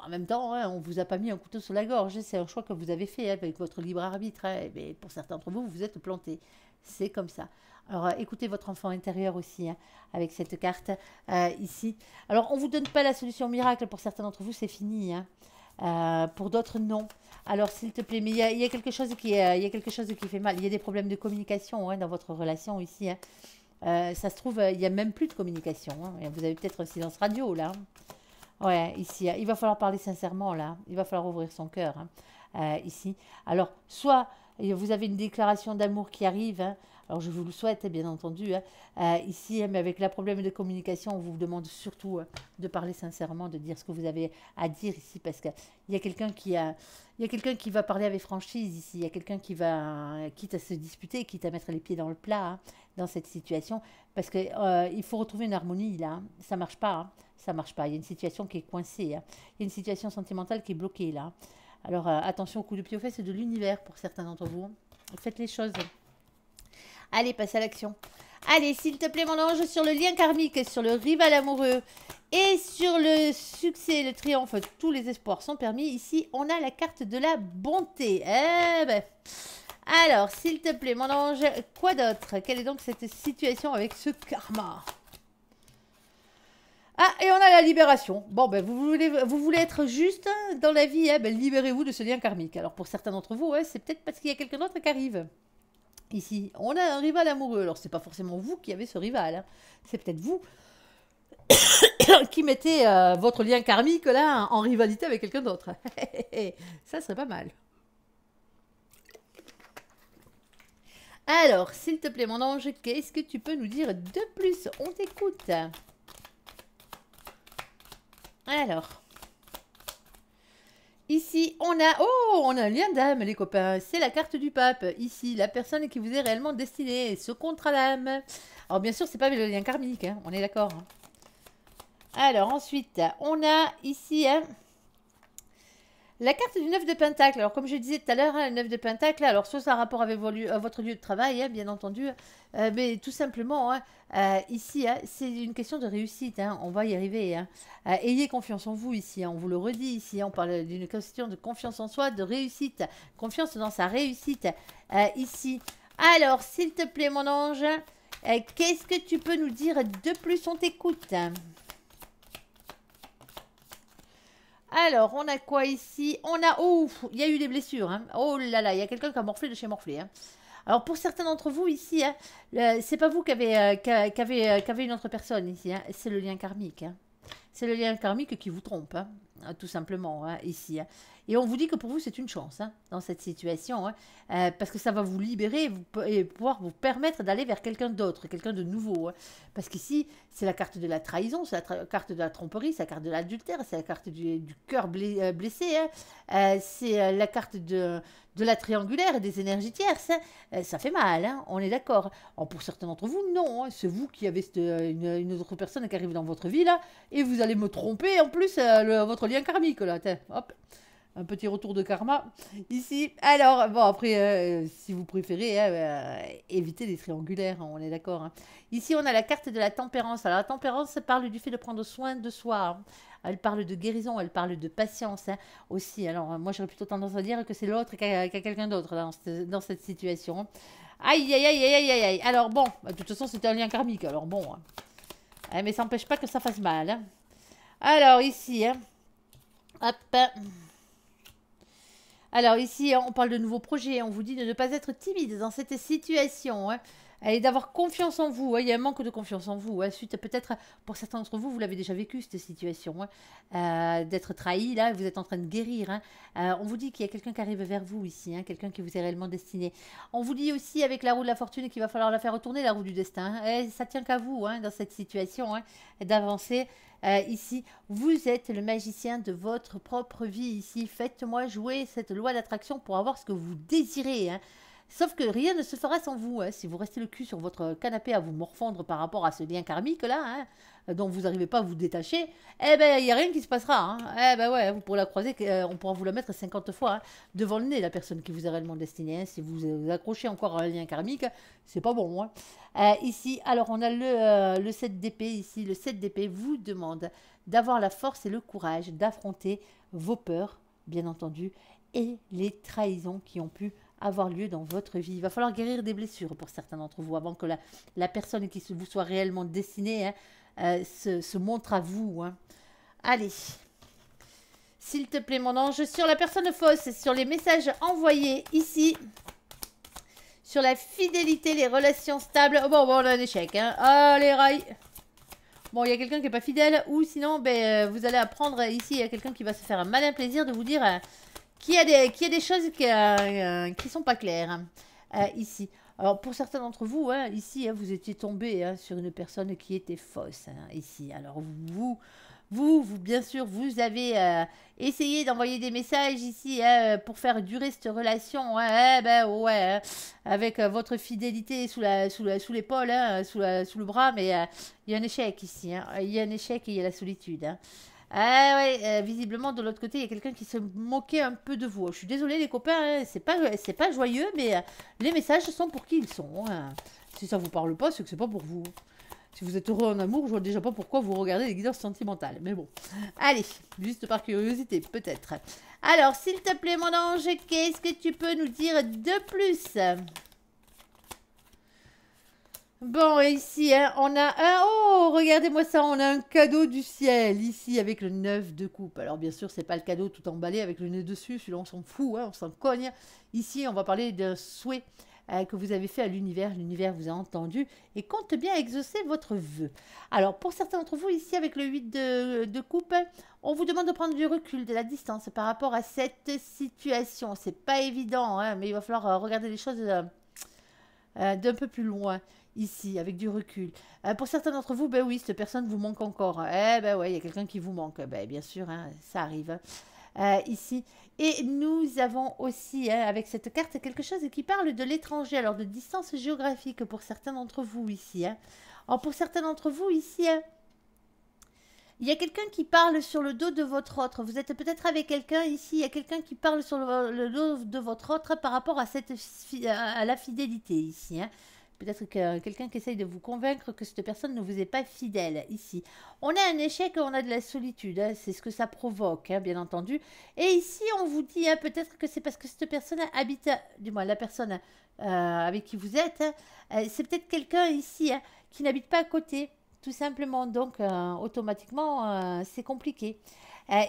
[SPEAKER 1] en même temps, on vous a pas mis un couteau sur la gorge, c'est un choix que vous avez fait avec votre libre arbitre, et ben, pour certains d'entre vous, vous vous êtes planté. C'est comme ça. Alors, euh, écoutez votre enfant intérieur aussi hein, avec cette carte euh, ici. Alors, on ne vous donne pas la solution miracle. Pour certains d'entre vous, c'est fini. Hein. Euh, pour d'autres, non. Alors, s'il te plaît, mais il y, a quelque chose qui, il quelque chose qui fait mal. Il y a des problèmes de communication hein, dans votre relation ici. ça se trouve, il n'y a même plus de communication. Vous avez peut-être silence radio là. Ouais, ici, il va falloir parler sincèrement là. Il va falloir ouvrir son cœur ici. Alors, soit vous avez une déclaration d'amour qui arrive. Alors je vous le souhaite, hein, bien entendu. Hein. Euh, ici, hein, mais avec la problème de communication, on vous demande surtout de parler sincèrement, de dire ce que vous avez à dire ici, parce qu'il y a quelqu'un qui a, il y a quelqu'un qui va parler avec franchise ici. Il y a quelqu'un qui va, quitte à se disputer, quitte à mettre les pieds dans le plat dans cette situation, parce qu'il euh, faut retrouver une harmonie là. Ça marche pas, ça marche pas. Il y a une situation qui est coincée. Il y a une situation sentimentale qui est bloquée là. Alors euh, attention au coup de pied aux fesses de l'univers pour certains d'entre vous. Faites les choses Allez, passe à l'action. Allez, s'il te plaît, mon ange, sur le lien karmique, sur le rival amoureux et sur le succès, le triomphe, tous les espoirs sont permis. Ici, on a la carte de la bonté. Eh ben. Alors, s'il te plaît, mon ange, quoi d'autre Quelle est donc cette situation avec ce karma ah, et on a la libération. Bon, ben, vous voulez, vous voulez être juste dans la vie, eh ben, libérez-vous de ce lien karmique. Alors, pour certains d'entre vous, hein, c'est peut-être parce qu'il y a quelqu'un d'autre qui arrive. Ici, on a un rival amoureux. Alors, c'est pas forcément vous qui avez ce rival. Hein. C'est peut-être vous qui mettez euh, votre lien karmique là en rivalité avec quelqu'un d'autre. Ça serait pas mal. Alors, s'il te plaît, mon ange, qu'est-ce que tu peux nous dire de plus On t'écoute. Alors. Ici, on a... Oh, on a un lien d'âme, les copains. C'est la carte du pape. Ici, la personne qui vous est réellement destinée, ce contrat d'âme. Alors, bien sûr, c'est pas le lien karmique, hein. on est d'accord. Hein. Alors, ensuite, on a ici... Hein. La carte du 9 de Pentacle. Alors, comme je disais tout à l'heure, hein, le 9 de Pentacle, alors, soit ça a rapport avec euh, votre lieu de travail, hein, bien entendu, euh, mais tout simplement, hein, euh, ici, c'est une question de réussite. on va y arriver. ayez confiance en vous ici. on vous le redit ici. on parle d'une question de confiance en soi, de réussite. Confiance dans sa réussite ici. Alors, s'il te plaît, mon ange, qu'est-ce que tu peux nous dire de plus On t'écoute. Alors, on a quoi ici On a... ouf. Oh, il y a eu des blessures. Hein. Oh là là, il y a quelqu'un qui a morflé de chez morflé. Hein. Alors, pour certains d'entre vous ici, hein, c'est pas vous qui avez, euh, euh, avez, une autre personne ici. C'est le lien karmique. C'est le lien karmique qui vous trompe. Hein, tout simplement, hein, ici. Hein. Et on vous dit que pour vous, c'est une chance dans cette situation, euh, parce que ça va vous libérer et, vous, pouvoir vous permettre d'aller vers quelqu'un d'autre, quelqu'un de nouveau. parce qu'ici, c'est la carte de la trahison, c'est la carte de la tromperie, c'est la carte de l'adultère, c'est la carte du, cœur euh, blessé, euh, c'est la carte de, de la triangulaire et des énergies tierces. ça fait mal, on est d'accord. Pour certains d'entre vous, non. c'est vous qui avez une, autre personne qui arrive dans votre vie, là, et vous allez me tromper en plus votre lien karmique là, hop. Un petit retour de karma ici. Alors, bon, après, euh, si vous préférez, éviter hein, euh, évitez les triangulaires, hein, on est d'accord. Hein. Ici, on a la carte de la tempérance. Alors, la tempérance parle du fait de prendre soin de soi. Elle parle de guérison, elle parle de patience aussi. Alors, euh, moi, j'aurais plutôt tendance à dire que c'est l'autre qu'à quelqu'un d'autre dans, dans, cette situation. Aïe, aïe, aïe, aïe, aïe, aïe. Alors, bon, de toute façon, c'était un lien karmique. Alors, bon. Eh, mais ça n'empêche pas que ça fasse mal. Alors, ici, hein. Alors ici, on parle de nouveaux projets. On vous dit de ne pas être timide dans cette situation. Hein. et d'avoir confiance en vous. Hein. Il y a un manque de confiance en vous. Ensuite, hein. peut-être, pour certains d'entre vous, vous l'avez déjà vécu cette situation. Euh, d'être trahi, là, vous êtes en train de guérir. Euh, on vous dit qu'il y a quelqu'un qui arrive vers vous ici. quelqu'un qui vous est réellement destiné. On vous dit aussi avec la roue de la fortune qu'il va falloir la faire retourner, la roue du destin. Et ça tient qu'à vous dans cette situation d'avancer euh, ici. Vous êtes le magicien de votre propre vie ici. Faites-moi jouer cette loi d'attraction pour avoir ce que vous désirez. Hein. Sauf que rien ne se fera sans vous. Hein. Si vous restez le cul sur votre canapé à vous morfondre par rapport à ce lien karmique là, hein, dont vous n'arrivez pas à vous détacher, eh ben il n'y a rien qui se passera. Hein. Eh ben ouais, pour la croiser, euh, on pourra vous la mettre 50 fois devant le nez la personne qui vous est réellement destinée. Si vous euh, accrochez encore à un lien karmique, c'est pas bon. Euh, ici, alors on a le, 7 d'épée ici. Le 7 d'épée vous demande d'avoir la force et le courage d'affronter vos peurs, bien entendu, et les trahisons qui ont pu avoir lieu dans votre vie. Il va falloir guérir des blessures pour certains d'entre vous avant que la, la, personne qui vous soit réellement destinée hein, euh, se, se, montre à vous. Hein. Allez, s'il te plaît mon ange, sur la personne fausse, sur les messages envoyés ici, sur la fidélité, les relations stables. Oh, bon, bon, on a un échec. Hein. les rails Bon, il y a quelqu'un qui n'est pas fidèle, ou sinon, ben, euh, vous allez apprendre ici, il y a quelqu'un qui va se faire un malin plaisir de vous dire euh, qu'il y a des, des choses qui ne euh, sont pas claires hein. euh, ici. Alors pour certains d'entre vous, hein, ici, hein, vous étiez tombé sur une personne qui était fausse ici. Alors vous, vous, vous, bien sûr, vous avez euh, essayé d'envoyer des messages ici pour faire durer cette relation. Eh ben ouais, avec votre fidélité sous la, sous la, sous l'épaule, sous, sous le bras, mais il y a un échec ici. Il y a un échec et il y a la solitude. Ah ouais, euh, visiblement de l'autre côté, il y a quelqu'un qui se moquait un peu de vous. Je suis désolée les copains, hein, c'est pas, c'est pas joyeux, mais euh, les messages sont pour qui ils sont. Hein. Si ça vous parle pas, c'est que c'est pas pour vous. Si vous êtes heureux en amour, je vois déjà pas pourquoi vous regardez les guidances sentimentales. Mais bon, allez, juste par curiosité, peut-être. Alors, s'il te plaît, mon ange, qu'est-ce que tu peux nous dire de plus Bon, ici, hein, on a un... Oh, regardez-moi ça, on a un cadeau du ciel, ici, avec le 9 de coupe. Alors, bien sûr, c'est pas le cadeau tout emballé avec le nez dessus, celui-là, on s'en fout, hein, on s'en cogne. Hein. Ici, on va parler d'un souhait euh, que vous avez fait à l'univers. L'univers vous a entendu et compte bien exaucer votre vœu. Alors, pour certains d'entre vous, ici, avec le 8 de, coupe, on vous demande de prendre du recul, de la distance par rapport à cette situation. C'est pas évident, mais il va falloir euh, regarder les choses euh, d'un peu plus loin ici, avec du recul. Euh, pour certains d'entre vous, ben oui, cette personne vous manque encore. Eh ben ouais, il y a quelqu'un qui vous manque. Ben bien sûr, hein, ça arrive. Hein. Euh, ici. Et nous avons aussi, hein, avec cette carte, quelque chose qui parle de l'étranger, alors de distance géographique pour certains d'entre vous ici. Hein. Alors pour certains d'entre vous ici, hein, il y a quelqu'un qui parle sur le dos de votre autre. Vous êtes peut-être avec quelqu'un ici, il y a quelqu'un qui parle sur le, dos de votre autre par rapport à, cette, à la fidélité ici. Peut-être que quelqu'un qui essaye de vous convaincre que cette personne ne vous est pas fidèle ici. On a un échec, on a de la solitude, hein. c'est ce que ça provoque, hein, bien entendu. Et ici, on vous dit hein, peut-être que c'est parce que cette personne habite, du moins la personne euh, avec qui vous êtes, euh, c'est peut-être quelqu'un ici qui n'habite pas à côté, tout simplement. Donc, euh, automatiquement, c'est compliqué.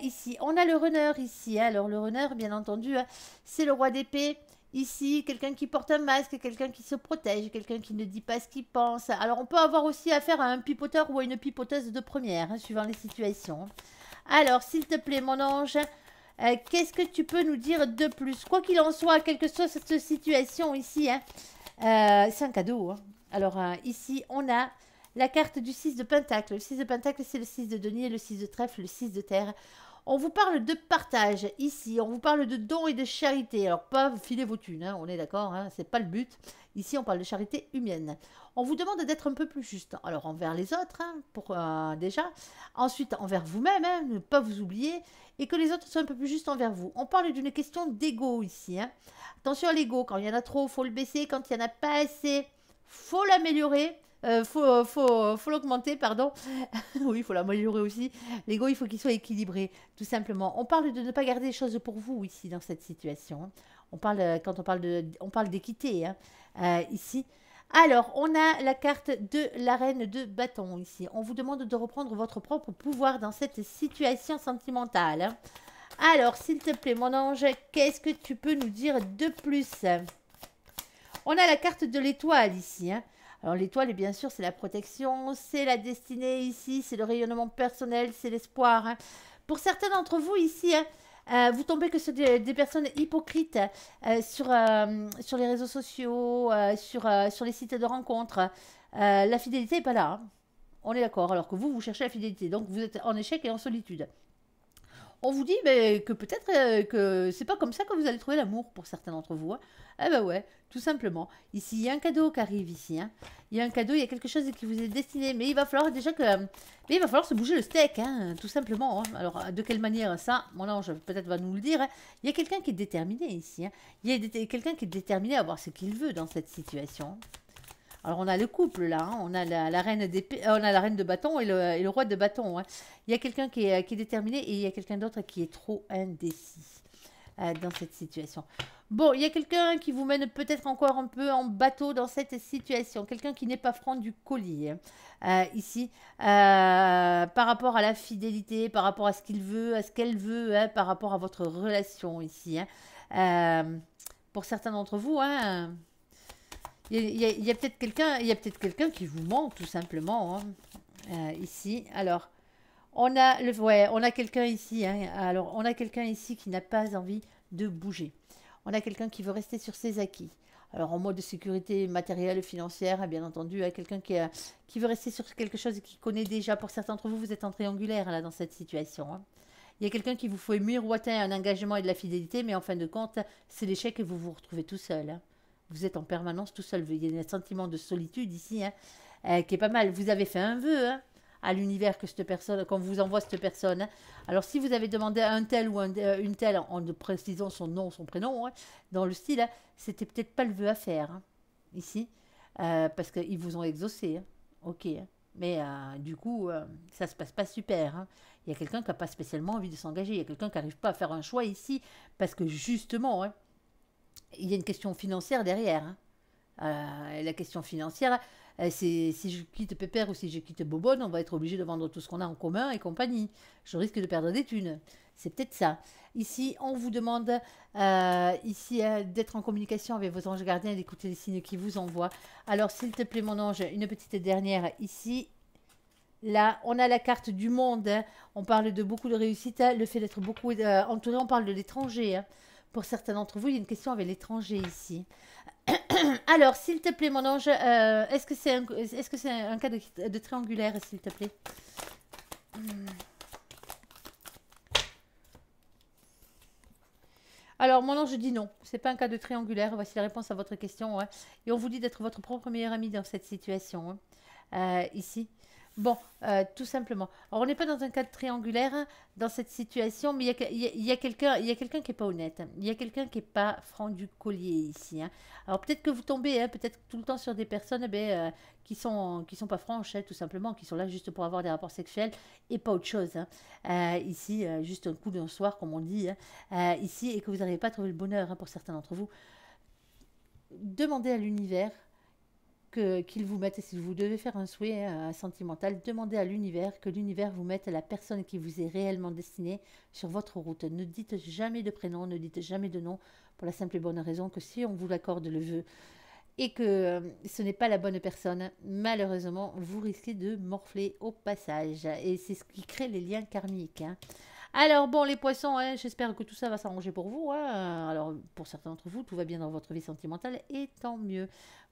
[SPEAKER 1] ici, on a le runner ici. alors, le runner, bien entendu, c'est le roi d'épée ici, quelqu'un qui porte un masque, quelqu'un qui se protège, quelqu'un qui ne dit pas ce qu'il pense. Alors on peut avoir aussi affaire à un pipoteur ou à une pipoteuse de première, hein, suivant les situations. Alors s'il te plaît mon ange, euh, qu'est-ce que tu peux nous dire de plus Quoi qu'il en soit, quelle que soit cette situation ici, hein, euh, c'est un cadeau. Hein. Alors euh, ici on a la carte du 6 de Pentacle. Le 6 de Pentacle c'est le 6 de denier, le 6 de trèfle, le 6 de terre. On vous parle de partage ici, on vous parle de dons et de charité. Alors pas filer vos thunes, hein, on est d'accord, hein, c'est pas le but. Ici on parle de charité humaine. On vous demande d'être un peu plus juste. Alors envers les autres, hein, pour, euh, déjà. Ensuite envers vous-même, ne pas vous oublier. Et que les autres soient un peu plus justes envers vous. On parle d'une question d'ego ici. Attention à l'ego, quand il y en a trop, faut le baisser. Quand il y en a pas assez, faut l'améliorer. Euh, faut, l'augmenter, pardon. oui, il faut l'améliorer aussi. L'ego, il faut qu'il soit équilibré, tout simplement. On parle de ne pas garder les choses pour vous ici, dans cette situation. On parle, euh, quand on parle on parle d'équité hein, euh, ici. Alors, on a la carte de la reine de bâton ici. On vous demande de reprendre votre propre pouvoir dans cette situation sentimentale. Hein. Alors, s'il te plaît, mon ange, qu'est-ce que tu peux nous dire de plus On a la carte de l'étoile ici. Hein. Alors l'étoile, bien sûr, c'est la protection, c'est la destinée ici, c'est le rayonnement personnel, c'est l'espoir. Hein. Pour certains d'entre vous ici, hein, euh, vous tombez que sur des, personnes hypocrites euh, sur, euh, sur les réseaux sociaux, sur, sur les sites de rencontres. la fidélité n'est pas là. Hein. On est d'accord. Alors que vous, vous cherchez la fidélité. Donc vous êtes en échec et en solitude on vous dit mais, ben, que peut-être euh, que c'est pas comme ça que vous allez trouver l'amour pour certains d'entre vous. Hein. Eh ben ouais, tout simplement. Ici, il y a un cadeau qui arrive ici. Hein. Il y a un cadeau, il y a quelque chose qui vous est destiné. Mais il va falloir déjà que... Mais il va falloir se bouger le steak, hein, tout simplement. Alors, de quelle manière ça Mon ange peut-être va nous le dire. Il y a quelqu'un qui est déterminé ici. Il y a quelqu'un qui est déterminé à avoir ce qu'il veut dans cette situation. Alors on a le couple là, hein. on, a la, reine euh, on a la reine de bâton et le, roi de bâton. Hein. Il y a quelqu'un qui est, déterminé et il y a quelqu'un d'autre qui est trop indécis euh, dans cette situation. Bon, il y a quelqu'un qui vous mène peut-être encore un peu en bateau dans cette situation. Quelqu'un qui n'est pas franc du collier hein. euh, ici, par rapport à la fidélité, par rapport à ce qu'il veut, à ce qu'elle veut, par rapport à votre relation ici. pour certains d'entre vous, hein, il y a, peut-être quelqu'un peut quelqu'un qui vous manque tout simplement, hein. euh, ici. Alors, on a, le, on a quelqu'un ici. Hein. alors, on a quelqu'un ici qui n'a pas envie de bouger. On a quelqu'un qui veut rester sur ses acquis. Alors, en mode de sécurité matérielle, financière, hein, bien entendu, à quelqu'un euh, qui, veut rester sur quelque chose qu'il connaît déjà. Pour certains d'entre vous, vous êtes en triangulaire là, dans cette situation. Il y a quelqu'un qui vous fait miroiter un engagement et de la fidélité, mais en fin de compte, c'est l'échec et vous vous retrouvez tout seul vous êtes en permanence tout seul. Il y a un sentiment de solitude ici hein, euh, qui est pas mal. Vous avez fait un vœu hein, à l'univers que cette personne, qu'on vous envoie cette personne. Hein. Alors si vous avez demandé à un tel ou euh, une telle en précisant son nom, son prénom, dans le style, c'était peut-être pas le vœu à faire ici, euh, parce qu'ils vous ont exaucé. Ok. Mais du coup, ça se passe pas super. Il y a quelqu'un qui n'a pas spécialement envie de s'engager. Il y a quelqu'un qui n'arrive pas à faire un choix ici, parce que justement, il y a une question financière derrière. Hein. Euh, la question financière, euh, c'est si je quitte Pépère ou si je quitte Bobonne, on va être obligé de vendre tout ce qu'on a en commun et compagnie. Je risque de perdre des thunes. C'est peut-être ça. Ici, on vous demande euh, ici d'être en communication avec vos anges gardiens et d'écouter les signes qui vous envoient. Alors, s'il te plaît, mon ange, une petite dernière ici. Là, on a la carte du monde. On parle de beaucoup de réussite, le fait d'être beaucoup entouré. On parle de l'étranger. Hein. Pour certains d'entre vous, il y a une question avec l'étranger ici. Alors, s'il te plaît, mon ange, euh, est-ce que c'est un, est -ce que c'est un cas de, triangulaire, s'il te plaît hmm. Alors, mon ange dit non, c'est pas un cas de triangulaire. Voici la réponse à votre question. Et on vous dit d'être votre propre meilleur ami dans cette situation, hein. euh, ici. Bon, euh, tout simplement. Alors, on n'est pas dans un cadre triangulaire hein, dans cette situation, mais il y a, quelqu'un y a, quelqu'un qui n'est pas honnête. Il y a quelqu'un qui n'est hein. pas franc du collier ici. Hein. Alors, peut-être que vous tombez peut-être tout le temps sur des personnes eh ben, euh, qui sont qui sont pas franches, tout simplement, qui sont là juste pour avoir des rapports sexuels et pas autre chose. Euh, ici, juste un coup d'un soir, comme on dit, ici, et que vous n'arrivez pas à trouver le bonheur pour certains d'entre vous. Demandez à l'univers qu'ils vous mette, si vous devez faire un souhait hein, sentimental, demandez à l'univers que l'univers vous mette la personne qui vous est réellement destinée sur votre route. Ne dites jamais de prénom, ne dites jamais de nom, pour la simple et bonne raison que si on vous l'accorde le vœu et que euh, ce n'est pas la bonne personne, malheureusement, vous risquez de morfler au passage. Et c'est ce qui crée les liens karmiques. Hein. Alors bon, les poissons, hein, j'espère que tout ça va s'arranger pour vous. Alors pour certains d'entre vous, tout va bien dans votre vie sentimentale et tant mieux.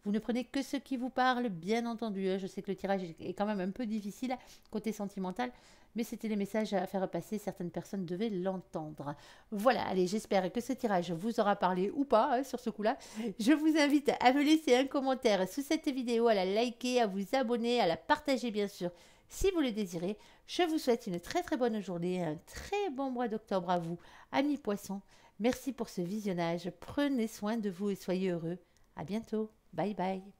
[SPEAKER 1] Vous ne prenez que ce qui vous parle, bien entendu. Hein. Je sais que le tirage est quand même un peu difficile côté sentimental, mais c'était les messages à faire passer. Certaines personnes devaient l'entendre. Voilà, allez, j'espère que ce tirage vous aura parlé ou pas hein, sur ce coup-là. Je vous invite à me laisser un commentaire sous cette vidéo, à la liker, à vous abonner, à la partager bien sûr si vous le désirez. Je vous souhaite une très très bonne journée, un très bon mois d'octobre à vous, amis poissons. Merci pour ce visionnage. Prenez soin de vous et soyez heureux. À bientôt. Bye bye